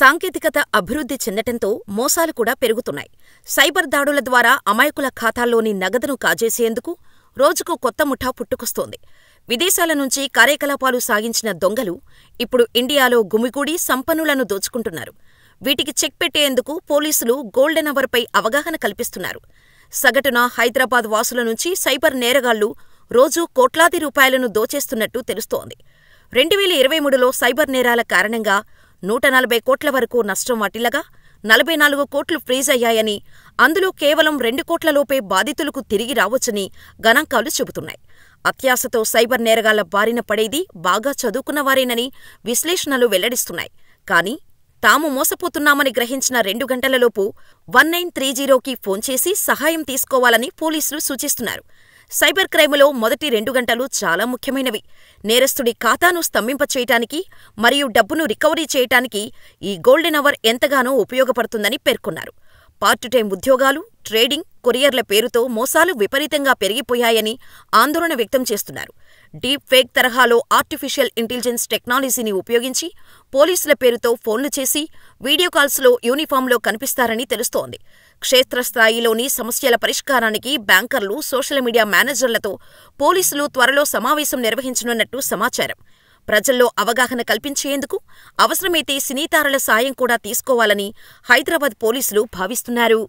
సాంకేతికత అభివృద్ధి చెందటంతో మోసాలు కూడా పెరుగుతున్నాయి సైబర్ దాడుల ద్వారా అమాయకుల ఖాతాల్లోని నగదును కాజేసేందుకు రోజుకు కొత్త ముఠా పుట్టుకొస్తోంది విదేశాల నుంచి కార్యకలాపాలు సాగించిన దొంగలు ఇప్పుడు ఇండియాలో గుమిగూడి సంపన్నులను దోచుకుంటున్నారు వీటికి చెక్ పెట్టేందుకు పోలీసులు గోల్డెన్ అవర్పై అవగాహన కల్పిస్తున్నారు సగటున హైదరాబాద్ వాసుల నుంచి సైబర్ నేరగాళ్లు రోజూ కోట్లాది రూపాయలను దోచేస్తున్నట్టు తెలుస్తోంది రెండువేల ఇరవై మూడులో సైబర్ నేరాల కారణంగా నూట నలభై కోట్ల వరకు నష్టం వాటిల్లగా నలభై నాలుగు కోట్లు ఫ్రీజ్ అయ్యాయని అందులో కేవలం రెండు కోట్లలోపే బాధితులకు తిరిగి రావచ్చని గణాంకాలు చెబుతున్నాయి అత్యాశతో సైబర్ నేరగాళ్ల బారిన పడేది బాగా చదువుకున్నవారేనని విశ్లేషణలు వెల్లడిస్తున్నాయి కానీ తాము మోసపోతున్నామని గ్రహించిన రెండు గంటలలోపు వన్ నైన్ త్రీ జీరోకి ఫోన్ చేసి సహాయం తీసుకోవాలని పోలీసులు సూచిస్తున్నారు సైబర్ క్రైములో మొదటి రెండు గంటలు చాలా ముఖ్యమైనవి నేరస్తుడి ఖాతాను స్తంభింపచేయటానికి మరియు డబ్బును రికవరీ చేయటానికి ఈ గోల్డెన్ అవర్ ఎంతగానో ఉపయోగపడుతుందని పేర్కొన్నారు పార్ట్ టైం ఉద్యోగాలు ట్రేడింగ్ కొరియర్ల పేరుతో మోసాలు విపరీతంగా పెరిగిపోయాయని ఆందోళన వ్యక్తం చేస్తున్నారు డీప్ ఫేక్ తరహాలో ఆర్టిఫిషియల్ ఇంటెలిజెన్స్ టెక్నాలజీని ఉపయోగించి పోలీసుల పేరుతో ఫోన్లు చేసి వీడియో కాల్స్లో యూనిఫామ్లో కనిపిస్తారని తెలుస్తోంది క్షేత్రస్థాయిలోని సమస్యల పరిష్కారానికి బ్యాంకర్లు సోషల్ మీడియా మేనేజర్లతో పోలీసులు త్వరలో సమావేశం నిర్వహించనున్నట్టు సమాచారం ప్రజల్లో అవగాహన కల్పించేందుకు అవసరమైతే సినీతారల సాయం కూడా తీసుకోవాలని హైదరాబాద్ పోలీసులు భావిస్తున్నారు